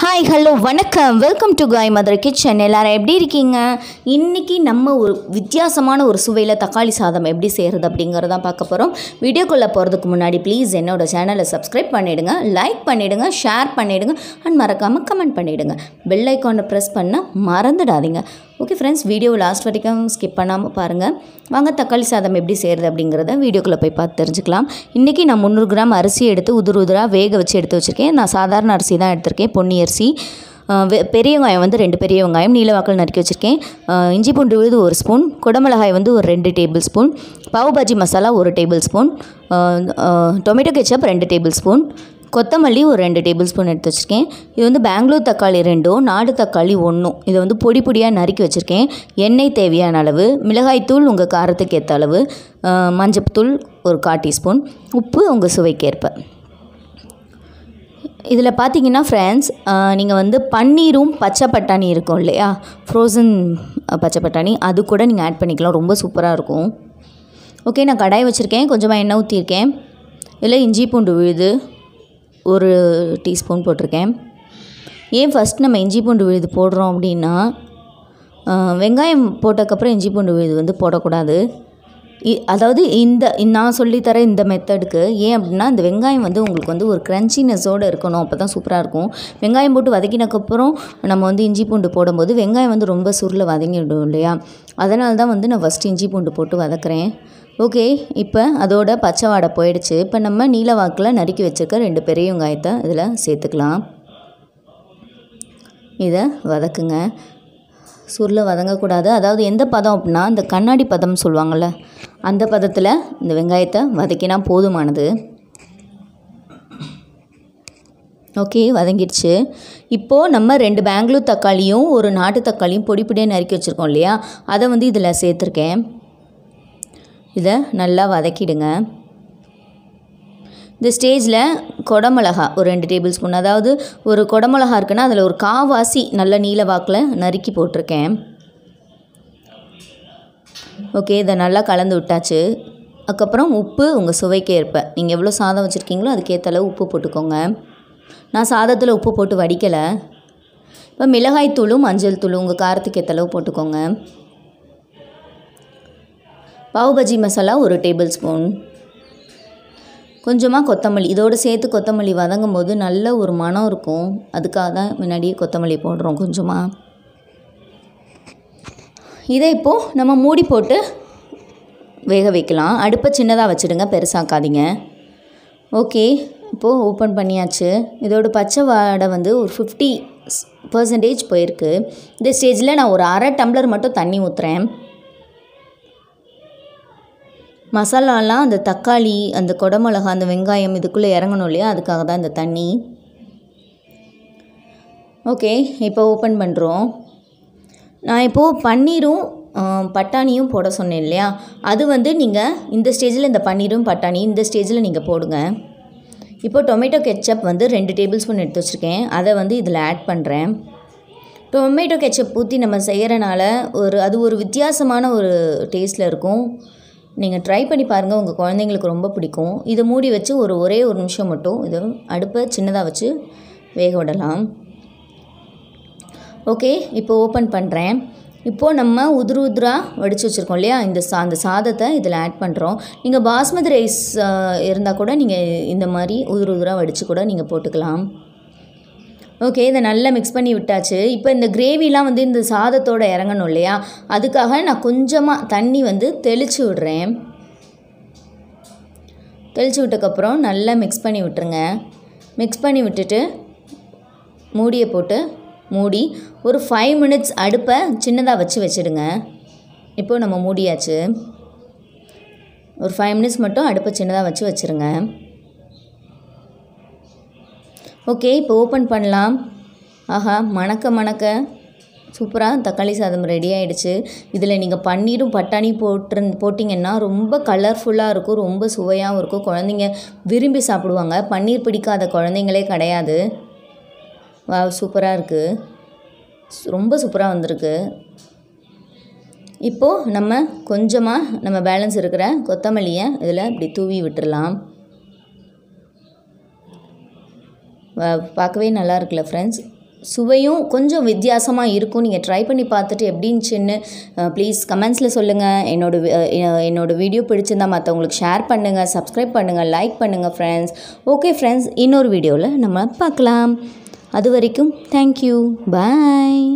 hi hello வணக்கம் welcome to காய் Madurai kitchen எல்லோரும் எப்படி இருக்கீங்க இன்றைக்கி நம்ம ஒரு வித்தியாசமான ஒரு சுவையில் தக்காளி சாதம் எப்படி செய்கிறது அப்படிங்கிறதான் பார்க்க போகிறோம் வீடியோக்குள்ளே போகிறதுக்கு முன்னாடி ப்ளீஸ் என்னோடய சேனலை சப்ஸ்கிரைப் பண்ணிவிடுங்க லைக் பண்ணிவிடுங்க ஷேர் பண்ணிவிடுங்க அண்ட் மறக்காமல் கமெண்ட் பண்ணிவிடுங்க பெல் ஐக்கானை ப்ரெஸ் பண்ண மறந்துடாதீங்க ஓகே ஃப்ரெண்ட்ஸ் வீடியோ லாஸ்ட் வரைக்கும் ஸ்கிப் பண்ணாமல் பாருங்கள் வாங்க தக்காளி சாதம் எப்படி செய்கிறது அப்படிங்கிறத வீடியோக்குள்ளே போய் பார்த்து தெரிஞ்சுக்கலாம் இன்றைக்கி நான் முந்நூறு கிராம் அரிசி எடுத்து உதிர் உதிராக வேக வச்சு எடுத்து வச்சுருக்கேன் நான் சாதாரண அரிசி தான் எடுத்திருக்கேன் பொன்னி அரிசி பெரிய வெங்காயம் வந்து ரெண்டு பெரிய வெங்காயம் நீலவாக்கல் நறுக்கி வச்சுருக்கேன் இஞ்சி பூண்டு விழுது ஒரு ஸ்பூன் குடமிளகாய் வந்து ஒரு ரெண்டு டேபிள் ஸ்பூன் பாவ் பாஜி மசாலா ஒரு டேபிள் ஸ்பூன் டொமேட்டோ கெச்சப் ரெண்டு டேபிள் ஸ்பூன் கொத்தமல்லி ஒரு ரெண்டு டேபிள் ஸ்பூன் எடுத்து வச்சுருக்கேன் இது வந்து பெங்களூர் தக்காளி ரெண்டும் நாடு தக்காளி ஒன்றும் இதை வந்து பொடி பொடியாக நறுக்கி வச்சுருக்கேன் எண்ணெய் தேவையான அளவு மிளகாய்த்தூள் உங்கள் காரத்துக்கு ஏற்ற அளவு மஞ்சத்தூள் ஒரு கால் டீஸ்பூன் உப்பு உங்கள் சுவைக்கேற்ப இதில் பார்த்தீங்கன்னா ஃப்ரெண்ட்ஸ் நீங்கள் வந்து பன்னீரும் பச்சை பட்டாணி இருக்கும் இல்லையா ஃப்ரோசன் பச்சை பட்டாணி அது கூட நீங்கள் ஆட் பண்ணிக்கலாம் ரொம்ப சூப்பராக இருக்கும் ஓகே நான் கடாய் வச்சுருக்கேன் கொஞ்சமாக எண்ணெய் ஊற்றிருக்கேன் இல்லை இஞ்சி பூண்டு விழுது ஒரு டீஸ்பூன் போட்டிருக்கேன் ஏன் ஃபஸ்ட் நம்ம இஞ்சி பூண்டு விழுது போடுறோம் அப்படின்னா வெங்காயம் போட்டதுக்கப்புறம் இஞ்சி பூண்டு விழுது வந்து போடக்கூடாது அதாவது இந்த நான் சொல்லித்தர இந்த மெத்தடுக்கு ஏன் அப்படின்னா இந்த வெங்காயம் வந்து உங்களுக்கு வந்து ஒரு க்ரன்ச்சினஸோடு இருக்கணும் அப்போ தான் சூப்பராக இருக்கும் வெங்காயம் போட்டு வதக்கினக்கப்புறம் நம்ம வந்து இஞ்சி பூண்டு போடும்போது வெங்காயம் வந்து ரொம்ப சுருளை வதங்கிவிடும் இல்லையா அதனால தான் வந்து நான் ஃபஸ்ட்டு இஞ்சி பூண்டு போட்டு வதக்குறேன் ஓகே இப்போ அதோட பச்சை வாடை போயிடுச்சு இப்போ நம்ம நீல வாக்கில் நறுக்கி வச்சுருக்க ரெண்டு பெரிய வெங்காயத்தை இதில் சேர்த்துக்கலாம் இதை வதக்குங்க சுருள வதங்கக்கூடாது அதாவது எந்த பதம் அப்படின்னா இந்த கண்ணாடி பதம் சொல்லுவாங்கள்ல அந்த பதத்தில் இந்த வெங்காயத்தை வதக்கினா போதுமானது ஓகே வதங்கிடுச்சு இப்போது நம்ம ரெண்டு பெங்களூர் தக்காளியும் ஒரு நாட்டு தக்காளியும் பொடி பொடியாக நறுக்கி வச்சுருக்கோம் இல்லையா அதை வந்து இதில் சேர்த்துருக்கேன் இதை நல்லா வதக்கிடுங்க இந்த ஸ்டேஜில் கொடமிளகா ஒரு ரெண்டு டேபிள் ஸ்பூன் அதாவது ஒரு கொடமிளகா இருக்குன்னா அதில் ஒரு காவாசி நல்ல நீல வாக்கில் நறுக்கி போட்டிருக்கேன் ஓகே இதை நல்லா கலந்து விட்டாச்சு அதுக்கப்புறம் உப்பு உங்கள் சுவைக்கு ஏற்ப நீங்கள் எவ்வளோ சாதம் வச்சுருக்கீங்களோ அதுக்கேற்ற அளவு உப்பு போட்டுக்கோங்க நான் சாதத்தில் உப்பு போட்டு வடிக்கலை இப்போ மிளகாய் தூளும் மஞ்சள் தூளும் உங்கள் காரத்துக்கு ஏற்ற அளவு போட்டுக்கோங்க பாவ் பஜி மசாலா ஒரு டேபிள் ஸ்பூன் கொஞ்சமாக கொத்தமல்லி இதோடு சேர்த்து கொத்தமல்லி வதங்கும் போது நல்ல ஒரு மனம் இருக்கும் அதுக்காக தான் முன்னாடியே கொத்தமல்லி போடுறோம் கொஞ்சமாக இதை இப்போது நம்ம மூடி போட்டு வேக வைக்கலாம் அடுப்பை சின்னதாக வச்சுடுங்க பெருசாக்காதீங்க ஓகே இப்போது ஓப்பன் பண்ணியாச்சு இதோட பச்சை வாடை வந்து ஒரு ஃபிஃப்டி பர்சன்டேஜ் போயிருக்கு இந்த ஸ்டேஜில் நான் ஒரு அரை டம்ளர் மட்டும் தண்ணி ஊற்றுறேன் மசாலாலாம் அந்த தக்காளி அந்த கொடமிளகா அந்த வெங்காயம் இதுக்குள்ளே இறங்கணும் இல்லையா அதுக்காக தான் இந்த தண்ணி ஓகே இப்போ ஓப்பன் பண்ணுறோம் நான் இப்போது பன்னீரும் பட்டாணியும் போட சொன்னேன் இல்லையா அது வந்து நீங்கள் இந்த ஸ்டேஜில் இந்த பன்னீரும் பட்டாணியும் இந்த ஸ்டேஜில் நீங்கள் போடுங்க இப்போ டொமேட்டோ கெச்சப் வந்து ரெண்டு டேபிள் ஸ்பூன் எடுத்து வச்சுருக்கேன் அதை வந்து இதில் ஆட் பண்ணுறேன் டொமேட்டோ கெச்சப் ஊற்றி நம்ம செய்கிறனால ஒரு அது ஒரு வித்தியாசமான ஒரு டேஸ்ட்டில் இருக்கும் நீங்கள் ட்ரை பண்ணி பாருங்கள் உங்கள் குழந்தைங்களுக்கு ரொம்ப பிடிக்கும் இதை மூடி வச்சு ஒரு ஒரே ஒரு நிமிஷம் மட்டும் இது அடுப்பை சின்னதாக வச்சு வேக விடலாம் ஓகே இப்போ ஓப்பன் பண்ணுறேன் இப்போது நம்ம உதிரு உதிராக வடித்து வச்சுருக்கோம் இல்லையா இந்த சா அந்த சாதத்தை இதில் ஆட் பண்ணுறோம் நீங்கள் பாஸ்மதி ரைஸ் இருந்தால் கூட நீங்கள் இந்த மாதிரி உதிரு உதிராக வடித்து கூட நீங்கள் போட்டுக்கலாம் ஓகே இதை நல்லா மிக்ஸ் பண்ணி விட்டாச்சு இப்போ இந்த கிரேவிலாம் வந்து இந்த சாதத்தோடு இறங்கணும் இல்லையா அதுக்காக நான் கொஞ்சமாக தண்ணி வந்து தெளித்து விடுறேன் தெளித்து விட்டக்கப்புறம் நல்லா மிக்ஸ் பண்ணி விட்டுருங்க மிக்ஸ் பண்ணி விட்டுட்டு மூடியை போட்டு மூடி ஒரு ஃபைவ் மினிட்ஸ் அடுப்பை சின்னதாக வச்சு வச்சுடுங்க இப்போது நம்ம மூடியாச்சு ஒரு ஃபைவ் மினிட்ஸ் மட்டும் அடுப்பை சின்னதாக வச்சு வச்சுருங்க ஓகே இப்போ ஓப்பன் பண்ணலாம் ஆஹா மணக்க மணக்க சூப்பராக தக்காளி சாதம் ரெடி ஆகிடுச்சு இதில் நீங்கள் பன்னீரும் பட்டாணி போட்டு போட்டிங்கன்னா ரொம்ப கலர்ஃபுல்லாக இருக்கும் ரொம்ப சுவையாகவும் இருக்கும் குழந்தைங்க விரும்பி சாப்பிடுவாங்க பன்னீர் பிடிக்காத குழந்தைங்களே கிடையாது வா சூப்பராக இருக்குது ரொம்ப சூப்பராக வந்திருக்கு இப்போது நம்ம கொஞ்சமாக நம்ம பேலன்ஸ் இருக்கிற கொத்தமல்லியை இதில் இப்படி தூவி விட்டுடலாம் பார்க்கவே நல்லா இருக்குல்ல ஃப்ரெண்ட்ஸ் சுவையும் கொஞ்சம் வித்தியாசமாக இருக்கும் நீங்கள் ட்ரை பண்ணி பார்த்துட்டு எப்படின்ச்சுன்னு ப்ளீஸ் கமெண்ட்ஸில் சொல்லுங்கள் என்னோடய என்னோடய வீடியோ பிடிச்சிருந்தால் மற்றவங்களுக்கு ஷேர் பண்ணுங்கள் சப்ஸ்கிரைப் பண்ணுங்கள் லைக் பண்ணுங்கள் ஃப்ரெண்ட்ஸ் ஓகே ஃப்ரெண்ட்ஸ் இன்னொரு வீடியோவில் நம்ம பார்க்கலாம் அது வரைக்கும் தேங்க்யூ பாய்